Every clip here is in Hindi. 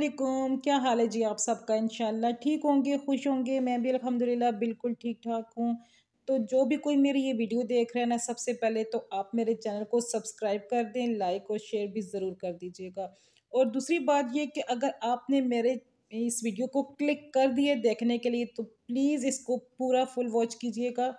अलकुम क्या हाल है जी आप सबका इन ठीक होंगे खुश होंगे मैं भी अलहमदिल्ला बिल्कुल ठीक ठाक हूँ तो जो भी कोई मेरी ये वीडियो देख रहे हैं ना सबसे पहले तो आप मेरे चैनल को सब्सक्राइब कर दें लाइक और शेयर भी ज़रूर कर दीजिएगा और दूसरी बात ये कि अगर आपने मेरे इस वीडियो को क्लिक कर दिए देखने के लिए तो प्लीज़ इसको पूरा फुल वॉच कीजिएगा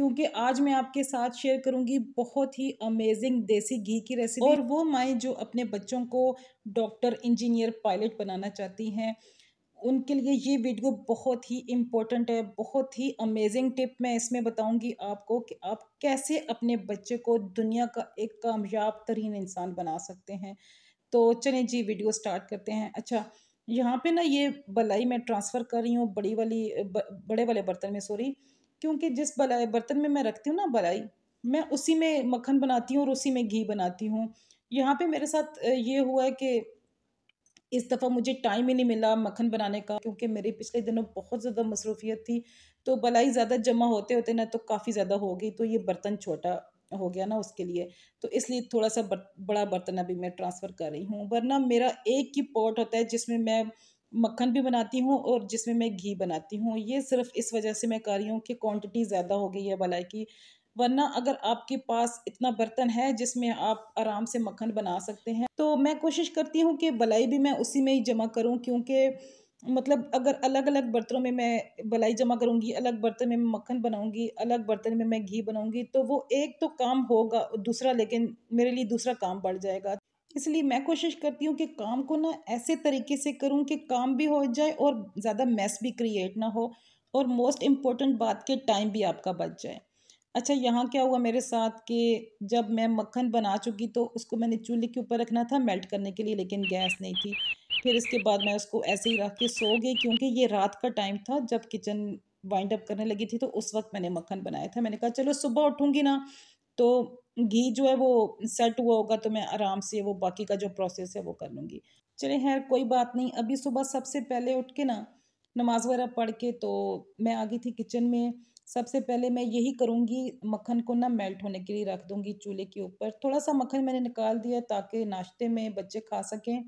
क्योंकि आज मैं आपके साथ शेयर करूंगी बहुत ही अमेजिंग देसी घी की रेसिपी और वो माएँ जो अपने बच्चों को डॉक्टर इंजीनियर पायलट बनाना चाहती हैं उनके लिए ये वीडियो बहुत ही इम्पोर्टेंट है बहुत ही अमेजिंग टिप मैं इसमें बताऊंगी आपको कि आप कैसे अपने बच्चे को दुनिया का एक कामयाब तरीन इंसान बना सकते हैं तो चलें जी वीडियो स्टार्ट करते हैं अच्छा यहाँ पे ना ये बलाई मैं ट्रांसफ़र कर रही हूँ बड़ी वाली ब, बड़े वाले बर्तन में सॉरी क्योंकि जिस बला बर्तन में मैं रखती हूँ ना बलाई मैं उसी में मक्खन बनाती हूँ और उसी में घी बनाती हूँ यहाँ पे मेरे साथ ये हुआ है कि इस दफ़ा मुझे टाइम ही नहीं मिला मक्खन बनाने का क्योंकि मेरी पिछले दिनों बहुत ज़्यादा मसरूफियत थी तो बलाई ज़्यादा जमा होते होते ना तो काफ़ी ज़्यादा हो गई तो ये बर्तन छोटा हो गया ना उसके लिए तो इसलिए थोड़ा सा बड़ा बर्तन अभी मैं ट्रांसफ़र कर रही हूँ वरना मेरा एक ही पॉट होता है जिसमें मैं मक्खन भी बनाती हूँ और जिसमें मैं घी बनाती हूँ ये सिर्फ इस वजह से मैं कर रही हूँ कि क्वांटिटी ज़्यादा हो गई है भलाई की वरना अगर आपके पास इतना बर्तन है जिसमें आप आराम से मक्खन बना सकते हैं तो मैं कोशिश करती हूँ कि भलाई भी मैं उसी में ही जमा करूँ क्योंकि मतलब अगर अलग अलग बर्तनों में मैं भलाई जमा करूँगी अलग बर्तन में मैं मक्खन बनाऊँगी अलग बर्तन में मैं घी बनाऊँगी तो वो एक तो काम होगा दूसरा लेकिन मेरे लिए दूसरा काम बढ़ जाएगा इसलिए मैं कोशिश करती हूँ कि काम को ना ऐसे तरीके से करूँ कि काम भी हो जाए और ज़्यादा मैस भी क्रिएट ना हो और मोस्ट इम्पॉर्टेंट बात के टाइम भी आपका बच जाए अच्छा यहाँ क्या हुआ मेरे साथ कि जब मैं मक्खन बना चुकी तो उसको मैंने चूल्हे के ऊपर रखना था मेल्ट करने के लिए लेकिन गैस नहीं थी फिर इसके बाद मैं उसको ऐसे ही रख के सो गई क्योंकि ये रात का टाइम था जब किचन वाइंड अप करने लगी थी तो उस वक्त मैंने मक्खन बनाया था मैंने कहा चलो सुबह उठूँगी ना तो घी जो है वो सेट हुआ होगा तो मैं आराम से वो बाकी का जो प्रोसेस है वो कर लूँगी चले खैर कोई बात नहीं अभी सुबह सबसे पहले उठ के ना नमाज वगैरह पढ़ के तो मैं आ गई थी किचन में सबसे पहले मैं यही करूँगी मक्खन को ना मेल्ट होने के लिए रख दूँगी चूल्हे के ऊपर थोड़ा सा मक्खन मैंने निकाल दिया ताकि नाश्ते में बच्चे खा सकें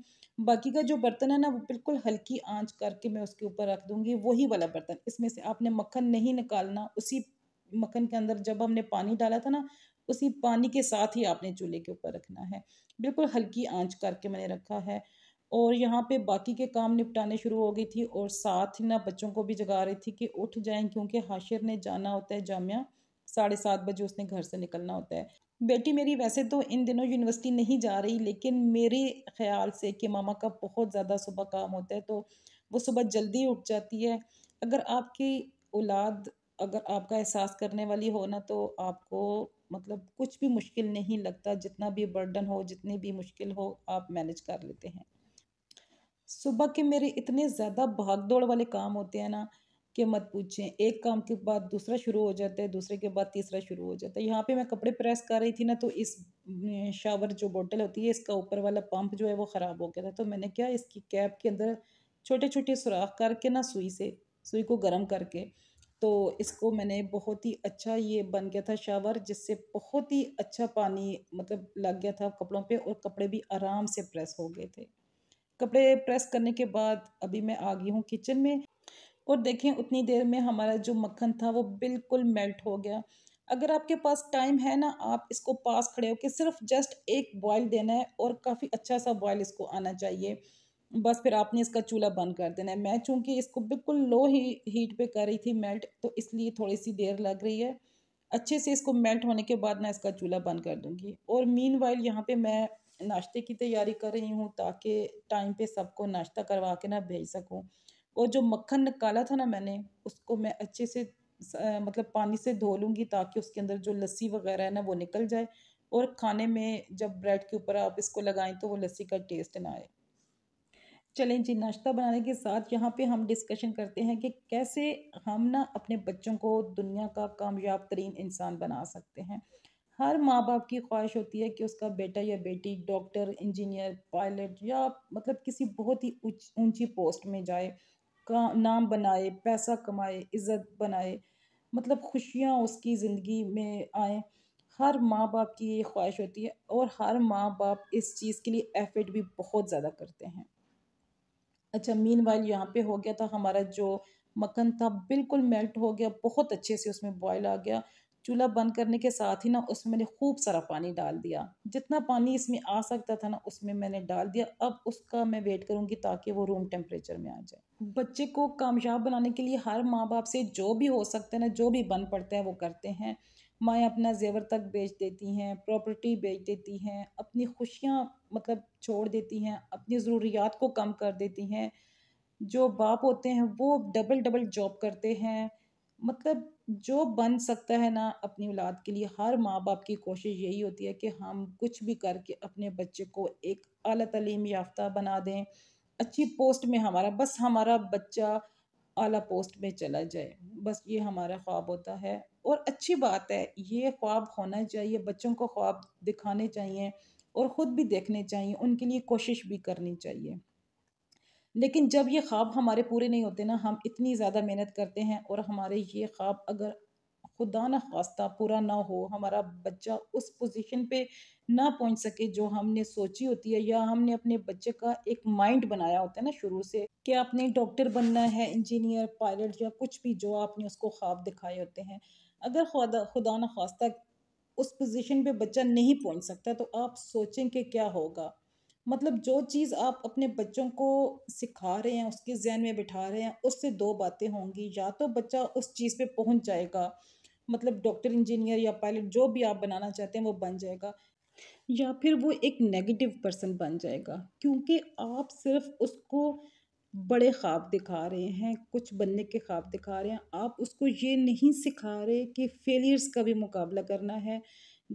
बाकी का जो बर्तन है ना वो बिल्कुल हल्की आंच करके मैं उसके ऊपर रख दूँगी वही वाला बर्तन इसमें से आपने मक्खन नहीं निकालना उसी मक्खन के अंदर जब हमने पानी डाला था ना उसी पानी के साथ ही आपने चूल्हे के ऊपर रखना है बिल्कुल हल्की आंच करके मैंने रखा है और यहाँ पे बाकी के काम निपटाने शुरू हो गई थी और साथ ही ना बच्चों को भी जगा रही थी कि उठ जाएं क्योंकि हाशिर ने जाना होता है जामिया साढ़े सात बजे उसने घर से निकलना होता है बेटी मेरी वैसे तो इन दिनों यूनिवर्सिटी नहीं जा रही लेकिन मेरे ख्याल से कि मामा का बहुत ज़्यादा सुबह काम होता है तो वो सुबह जल्दी उठ जाती है अगर आपकी औलाद अगर आपका एहसास करने वाली हो ना तो आपको मतलब कुछ भी मुश्किल नहीं लगता जितना भी बर्डन हो जितनी भी मुश्किल हो आप मैनेज कर लेते हैं सुबह के मेरे इतने ज़्यादा दौड़ वाले काम होते हैं ना कि मत पूछें एक काम के बाद दूसरा शुरू हो जाता है दूसरे के बाद तीसरा शुरू हो जाता है यहाँ पे मैं कपड़े प्रेस कर रही थी ना तो इस शावर जो बोतल होती है इसका ऊपर वाला पंप जो है वो ख़राब हो गया था तो मैंने क्या इसकी कैप के अंदर छोटे छोटे सुराख करके ना सुई से सुई को गर्म करके तो इसको मैंने बहुत ही अच्छा ये बन गया था शावर जिससे बहुत ही अच्छा पानी मतलब लग गया था कपड़ों पे और कपड़े भी आराम से प्रेस हो गए थे कपड़े प्रेस करने के बाद अभी मैं आ गई हूँ किचन में और देखें उतनी देर में हमारा जो मक्खन था वो बिल्कुल मेल्ट हो गया अगर आपके पास टाइम है ना आप इसको पास खड़े हो के सिर्फ जस्ट एक बॉयल देना है और काफ़ी अच्छा सा बॉयल इसको आना चाहिए बस फिर आपने इसका चूल्हा बंद कर देना है मैं चूँकि इसको बिल्कुल लो ही हीट पे कर रही थी मेल्ट तो इसलिए थोड़ी सी देर लग रही है अच्छे से इसको मेल्ट होने के बाद मैं इसका चूल्हा बंद कर दूँगी और मीन वाइल यहाँ पर मैं नाश्ते की तैयारी कर रही हूँ ताकि टाइम पर सबको नाश्ता करवा के ना भेज सकूँ और जो मक्खन निकाला था ना मैंने उसको मैं अच्छे से मतलब पानी से धो लूँगी ताकि उसके अंदर जो लस्सी वगैरह है ना वो निकल जाए और खाने में जब ब्रेड के ऊपर आप इसको लगाएं तो वो लस्सी का टेस्ट ना आए चलें जी नाश्ता बनाने के साथ यहाँ पे हम डिस्कशन करते हैं कि कैसे हम ना अपने बच्चों को दुनिया का कामयाब तरीन इंसान बना सकते हैं हर माँ बाप की ख्वाहिश होती है कि उसका बेटा या बेटी डॉक्टर इंजीनियर पायलट या मतलब किसी बहुत ही ऊंची पोस्ट में जाए का नाम बनाए पैसा कमाए इज़्ज़त बनाए मतलब खुशियाँ उसकी ज़िंदगी में आए हर माँ बाप की ये ख्वाहिश होती है और हर माँ बाप इस चीज़ के लिए एफर्ट भी बहुत ज़्यादा करते हैं अच्छा मीन वाइल यहाँ पे हो गया था हमारा जो मक्खन था बिल्कुल मेल्ट हो गया बहुत अच्छे से उसमें बॉयल आ गया चूल्हा बंद करने के साथ ही ना उसमें मैंने खूब सारा पानी डाल दिया जितना पानी इसमें आ सकता था ना उसमें मैंने डाल दिया अब उसका मैं वेट करूँगी ताकि वो रूम टेम्परेचर में आ जाए बच्चे को कामयाब बनाने के लिए हर माँ बाप से जो भी हो सकता है ना जो भी बन पड़ता है वो करते हैं माएँ अपना ज़ेवर तक बेच देती हैं प्रॉपर्टी बेच देती हैं अपनी खुशियाँ मतलब छोड़ देती हैं अपनी ज़रूरियात को कम कर देती हैं जो बाप होते हैं वो डबल डबल जॉब करते हैं मतलब जो बन सकता है ना अपनी औलाद के लिए हर माँ बाप की कोशिश यही होती है कि हम कुछ भी करके अपने बच्चे को एक अली तलीम याफ्ता बना दें अच्छी पोस्ट में हमारा बस हमारा बच्चा अली पोस्ट में चला जाए बस ये हमारा ख्वाब होता है और अच्छी बात है ये ख्वाब होना चाहिए बच्चों को ख्वाब दिखाने चाहिए और ख़ुद भी देखने चाहिए उनके लिए कोशिश भी करनी चाहिए लेकिन जब ये ख्वाब हमारे पूरे नहीं होते ना हम इतनी ज़्यादा मेहनत करते हैं और हमारे ये ख्वाब अगर खुदा न खास्ता पूरा ना हो हमारा बच्चा उस पोजीशन पे ना पहुंच सके जो हमने सोची होती है या हमने अपने बच्चे का एक माइंड बनाया होता है ना शुरू से कि आपने डॉक्टर बनना है इंजीनियर पायलट या कुछ भी जो आपने उसको ख्वाब दिखाए होते हैं अगर खुदा खुदा न खास्ता उस पोजीशन पे बच्चा नहीं पहुंच सकता तो आप सोचें कि क्या होगा मतलब जो चीज़ आप अपने बच्चों को सिखा रहे हैं उसके जहन में बिठा रहे हैं उससे दो बातें होंगी या तो बच्चा उस चीज़ पे पहुंच जाएगा मतलब डॉक्टर इंजीनियर या पायलट जो भी आप बनाना चाहते हैं वो बन जाएगा या फिर वो एक नेगेटिव पर्सन बन जाएगा क्योंकि आप सिर्फ उसको बड़े ख्वाब दिखा रहे हैं कुछ बनने के ख्वाब दिखा रहे हैं आप उसको ये नहीं सिखा रहे कि फेलियर्स का भी मुकाबला करना है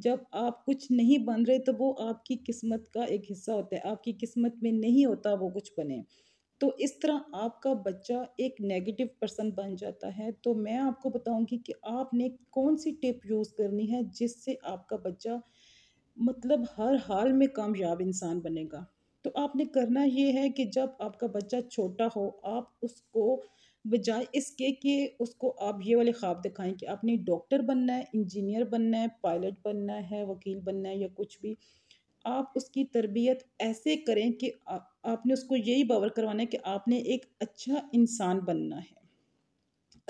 जब आप कुछ नहीं बन रहे तो वो आपकी किस्मत का एक हिस्सा होता है आपकी किस्मत में नहीं होता वो कुछ बने तो इस तरह आपका बच्चा एक नेगेटिव पर्सन बन जाता है तो मैं आपको बताऊंगी कि आपने कौन सी टिप यूज़ करनी है जिससे आपका बच्चा मतलब हर हाल में कामयाब इंसान बनेगा तो आपने करना ये है कि जब आपका बच्चा छोटा हो आप उसको बजाय इसके कि उसको आप ये वाले ख्वाब दिखाएं कि आपने डॉक्टर बनना है इंजीनियर बनना है पायलट बनना है वकील बनना है या कुछ भी आप उसकी तरबियत ऐसे करें कि आ, आपने उसको यही बावर करवाना है कि आपने एक अच्छा इंसान बनना है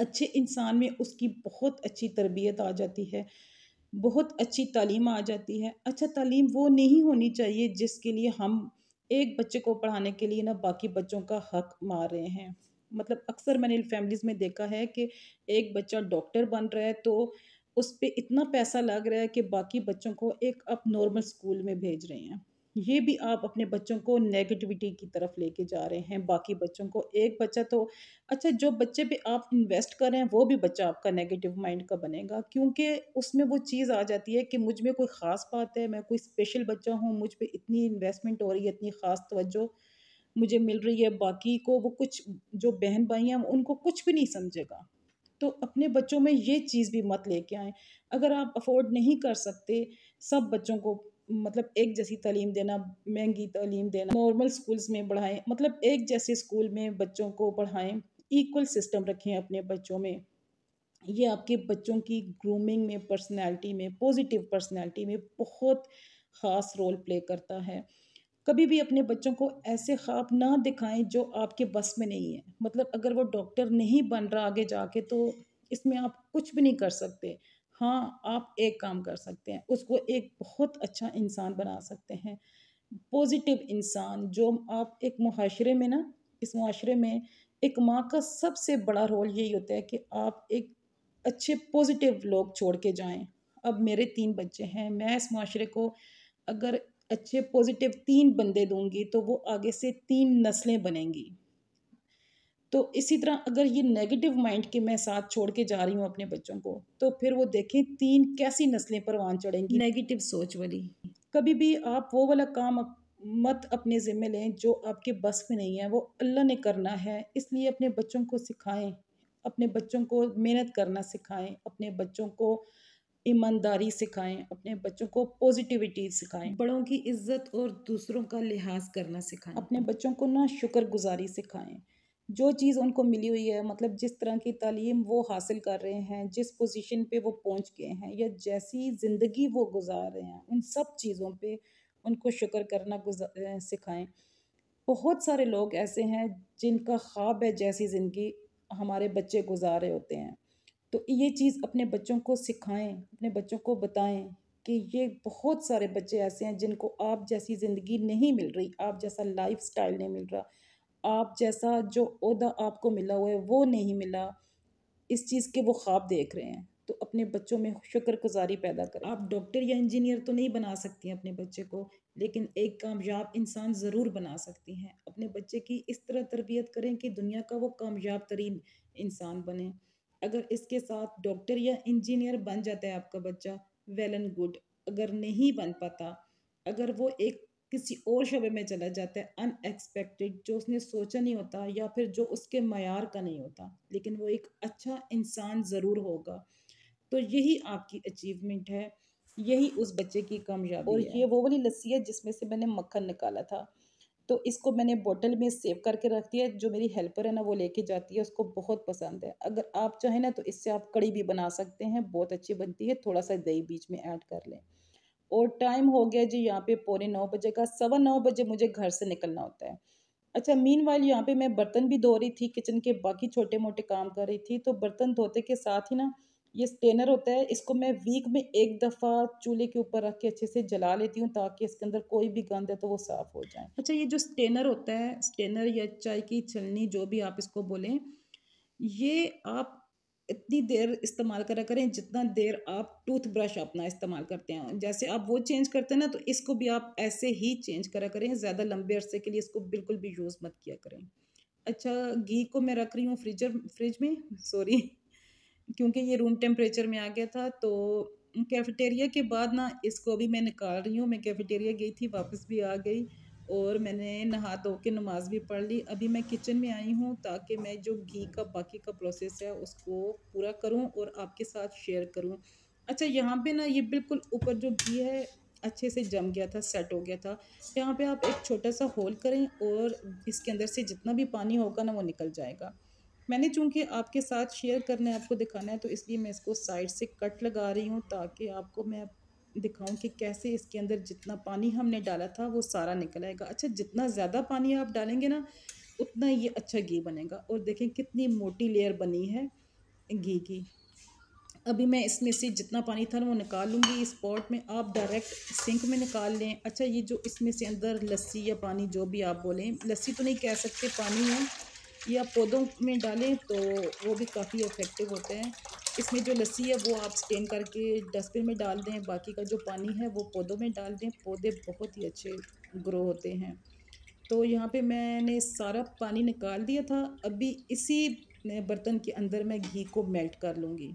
अच्छे इंसान में उसकी बहुत अच्छी तरबियत आ जाती है बहुत अच्छी तालीम आ जाती है अच्छा तालीम वो नहीं होनी चाहिए जिसके लिए हम एक बच्चे को पढ़ाने के लिए ना बाकी बच्चों का हक मार रहे हैं मतलब अक्सर मैंने फैमिलीज़ में देखा है कि एक बच्चा डॉक्टर बन रहा है तो उस पर इतना पैसा लग रहा है कि बाकी बच्चों को एक अब नॉर्मल स्कूल में भेज रहे हैं ये भी आप अपने बच्चों को नेगेटिविटी की तरफ लेके जा रहे हैं बाकी बच्चों को एक बच्चा तो अच्छा जो बच्चे पे आप इन्वेस्ट कर रहे हैं वो भी बच्चा आपका नेगेटिव माइंड का बनेगा क्योंकि उसमें वो चीज़ आ जाती है कि मुझ में कोई ख़ास बात है मैं कोई स्पेशल बच्चा हूँ मुझ पर इतनी इन्वेस्टमेंट हो रही है इतनी ख़ास तोज्जो मुझे मिल रही है बाकी को वो कुछ जो बहन भाई हैं उनको कुछ भी नहीं समझेगा तो अपने बच्चों में ये चीज़ भी मत लेके आए अगर आप अफोर्ड नहीं कर सकते सब बच्चों को मतलब एक जैसी तालीम देना महंगी तालीम देना नॉर्मल स्कूल्स में बढ़ाएं मतलब एक जैसे स्कूल में बच्चों को पढ़ाएं इक्वल सिस्टम रखें अपने बच्चों में ये आपके बच्चों की ग्रूमिंग में पर्सनैलिटी में पॉजिटिव पर्सनैलिटी में बहुत ख़ास रोल प्ले करता है कभी भी अपने बच्चों को ऐसे ख्वाब ना दिखाएं जो आपके बस में नहीं है मतलब अगर वो डॉक्टर नहीं बन रहा आगे जाके तो इसमें आप कुछ भी नहीं कर सकते हाँ आप एक काम कर सकते हैं उसको एक बहुत अच्छा इंसान बना सकते हैं पॉजिटिव इंसान जो आप एक माशरे में ना इस माशरे में एक माँ का सबसे बड़ा रोल यही होता है कि आप एक अच्छे पॉजिटिव लोग छोड़ के जाएं अब मेरे तीन बच्चे हैं मैं इस माशरे को अगर अच्छे पॉजिटिव तीन बंदे दूंगी तो वो आगे से तीन नस्लें बनेंगी तो इसी तरह अगर ये नेगेटिव माइंड के मैं साथ छोड़ के जा रही हूँ अपने बच्चों को तो फिर वो देखें तीन कैसी नस्लें परवान चढ़ेंगी नेगेटिव सोच वाली कभी भी आप वो वाला काम मत अपने ज़िम्मे लें जो आपके बस में नहीं है वो अल्लाह ने करना है इसलिए अपने बच्चों को सिखाएं अपने बच्चों को मेहनत करना सिखाएं अपने बच्चों को ईमानदारी सिखाएं अपने बच्चों को पॉजिटिविटी सिखाएं बड़ों की इज्जत और दूसरों का लिहाज करना सिखाएं अपने बच्चों को ना शुक्रगुजारी सिखाएं जो चीज़ उनको मिली हुई है मतलब जिस तरह की तालीम वो हासिल कर रहे हैं जिस पोजीशन पे वो पहुंच गए हैं या जैसी ज़िंदगी वो गुजार रहे हैं उन सब चीज़ों पे उनको शुक्र करना सिखाएं बहुत सारे लोग ऐसे हैं जिनका ख्वाब है जैसी ज़िंदगी हमारे बच्चे गुजार रहे होते हैं तो ये चीज़ अपने बच्चों को सिखाएं अपने बच्चों को बताएं कि ये बहुत सारे बच्चे ऐसे हैं जिनको आप जैसी ज़िंदगी नहीं मिल रही आप जैसा लाइफ स्टाइल नहीं मिल रहा आप जैसा जो उहदा आपको मिला हुआ है वो नहीं मिला इस चीज़ के वो ख्वाब देख रहे हैं तो अपने बच्चों में शुक्रगुजारी पैदा करें आप डॉक्टर या इंजीनियर तो नहीं बना सकती अपने बच्चे को लेकिन एक कामयाब इंसान ज़रूर बना सकती हैं अपने बच्चे की इस तरह तरबियत करें कि दुनिया का वो कामयाब तरीन इंसान बने अगर इसके साथ डॉक्टर या इंजीनियर बन जाता है आपका बच्चा वेल एंड गुड अगर नहीं बन पाता अगर वो एक किसी और शबे में चला जाता है अनएक्सपेक्टेड जो उसने सोचा नहीं होता या फिर जो उसके मैार का नहीं होता लेकिन वो एक अच्छा इंसान ज़रूर होगा तो यही आपकी अचीवमेंट है यही उस बच्चे की कामयाबी और ये वो वाली लस्सी है जिसमें से मैंने मक्खन निकाला था तो इसको मैंने बोतल में सेव करके रख दिया जो मेरी हेल्पर है ना वो लेके जाती है उसको बहुत पसंद है अगर आप चाहें ना तो इससे आप कड़ी भी बना सकते हैं बहुत अच्छी बनती है थोड़ा सा दही बीच में ऐड कर लें और टाइम हो गया जी यहाँ पे पौने नौ बजे का सवा नौ बजे मुझे घर से निकलना होता है अच्छा मीन वाइल यहाँ पे मैं बर्तन भी धो रही थी किचन के बाकी छोटे मोटे काम कर रही थी तो बर्तन धोते के साथ ही ना ये स्टेनर होता है इसको मैं वीक में एक दफ़ा चूल्हे के ऊपर रख के अच्छे से जला लेती हूँ ताकि इसके अंदर कोई भी गंद है तो वो साफ़ हो जाए अच्छा ये जो स्टेनर होता है स्टेनर या चाय की छलनी जो भी आप इसको बोलें ये आप इतनी देर इस्तेमाल करा करें जितना देर आप टूथब्रश अपना इस्तेमाल करते हैं जैसे आप वो चेंज करते हैं ना तो इसको भी आप ऐसे ही चेंज करा करें ज़्यादा लंबे अरसे के लिए इसको बिल्कुल भी यूज़ मत किया करें अच्छा घी को मैं रख रही हूँ फ्रीजर फ्रिज में सॉरी क्योंकि ये रूम टेम्परेचर में आ गया था तो कैफेटेरिया के बाद ना इसको अभी मैं निकाल रही हूँ मैं कैफेटेरिया गई थी वापस भी आ गई और मैंने नहा धो के नमाज़ भी पढ़ ली अभी मैं किचन में आई हूँ ताकि मैं जो घी का बाकी का प्रोसेस है उसको पूरा करूँ और आपके साथ शेयर करूँ अच्छा यहाँ पे ना ये बिल्कुल ऊपर जो घी है अच्छे से जम गया था सेट हो गया था यहाँ पे आप एक छोटा सा होल करें और इसके अंदर से जितना भी पानी होगा ना वो निकल जाएगा मैंने चूंकि आपके साथ शेयर करना है आपको दिखाना है तो इसलिए मैं इसको साइड से कट लगा रही हूँ ताकि आपको मैं दिखाऊं कि कैसे इसके अंदर जितना पानी हमने डाला था वो सारा निकल आएगा अच्छा जितना ज़्यादा पानी आप डालेंगे ना उतना ये अच्छा घी बनेगा और देखें कितनी मोटी लेयर बनी है घी की अभी मैं इसमें से जितना पानी था ना वो निकाल लूँगी इस पॉट में आप डायरेक्ट सिंक में निकाल लें अच्छा ये जो इसमें से अंदर लस्सी या पानी जो भी आप बोलें लस्सी तो नहीं कह सकते पानी है या पौधों में डालें तो वो भी काफ़ी इफ़ेक्टिव होते हैं इसमें जो लस्सी है वो आप स्टेन करके डस्टबिन में डाल दें बाकी का जो पानी है वो पौधों में डाल दें पौधे बहुत ही अच्छे ग्रो होते हैं तो यहाँ पे मैंने सारा पानी निकाल दिया था अभी इसी बर्तन के अंदर मैं घी को मेल्ट कर लूँगी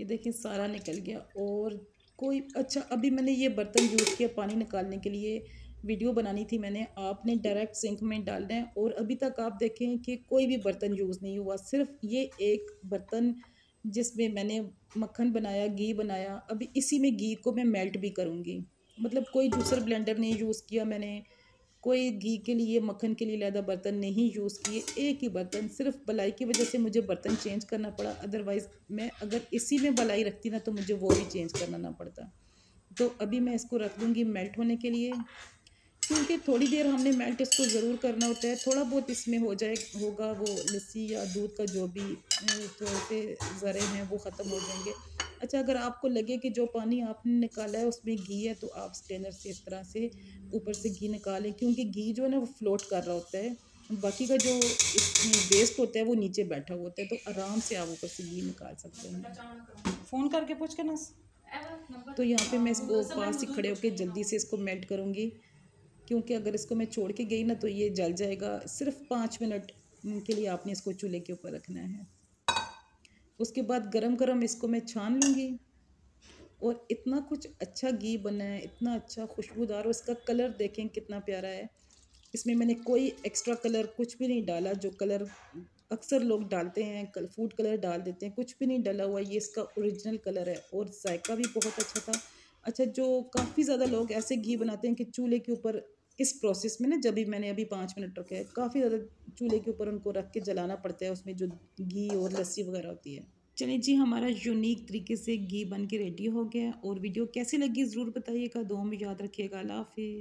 ये देखिए सारा निकल गया और कोई अच्छा अभी मैंने ये बर्तन यूज़ किया पानी निकालने के लिए वीडियो बनानी थी मैंने आपने डायरेक्ट सिंक में डालना है और अभी तक आप देखें कि कोई भी बर्तन यूज़ नहीं हुआ सिर्फ ये एक बर्तन जिसमें मैंने मक्खन बनाया घी बनाया अभी इसी में घी को मैं मेल्ट भी करूँगी मतलब कोई दूसरा ब्लेंडर नहीं यूज़ किया मैंने कोई घी के लिए मक्खन के लिए लहदा बर्तन नहीं यूज़ किए एक ही बर्तन सिर्फ बलाई की वजह से मुझे बर्तन चेंज करना पड़ा अदरवाइज़ मैं अगर इसी में बलाई रखती ना तो मुझे वो भी चेंज करना ना पड़ता तो अभी मैं इसको रख दूँगी मेल्ट होने के लिए क्योंकि थोड़ी देर हमने मेल्ट इसको ज़रूर करना होता है थोड़ा बहुत इसमें हो जाए होगा वो लस्सी या दूध का जो भी थोड़े से ज़रे हैं वो ख़त्म हो जाएंगे अच्छा अगर आपको लगे कि जो पानी आपने निकाला है उसमें घी है तो आप स्टेनर से इस तरह से ऊपर से घी निकालें क्योंकि घी जो है ना वो फ्लोट कर रहा होता है बाकी का जो वेस्ट होता है वो नीचे बैठा होता है तो आराम से आप ऊपर से घी निकाल सकते हैं फ़ोन करके पूछ के ना तो यहाँ पे मैं इसको पास ही खड़े होकर जल्दी से इसको मेल्ट करूँगी क्योंकि अगर इसको मैं छोड़ के गई ना तो ये जल जाएगा सिर्फ पाँच मिनट के लिए आपने इसको चूल्हे के ऊपर रखना है उसके बाद गरम गरम इसको मैं छान लूँगी और इतना कुछ अच्छा घी बना है इतना अच्छा खुशबूदार और इसका कलर देखें कितना प्यारा है इसमें मैंने कोई एक्स्ट्रा कलर कुछ भी नहीं डाला जो कलर अक्सर लोग डालते हैं कल फूड कलर डाल देते हैं कुछ भी नहीं डाला हुआ ये इसका ओरिजिनल कलर है और जायका भी बहुत अच्छा था अच्छा जो काफ़ी ज़्यादा लोग ऐसे घी बनाते हैं कि चूल्हे के ऊपर इस प्रोसेस में ना जब भी मैंने अभी पाँच मिनट रखे काफ़ी ज़्यादा चूल्हे के ऊपर उनको रख के जलाना पड़ता है उसमें जो घी और लस्सी वगैरह होती है चलिए जी हमारा यूनिक तरीके से घी बन के रेडी हो गया और वीडियो कैसी लगी ज़रूर बताइएगा दो में याद रखिएगा अल्लाह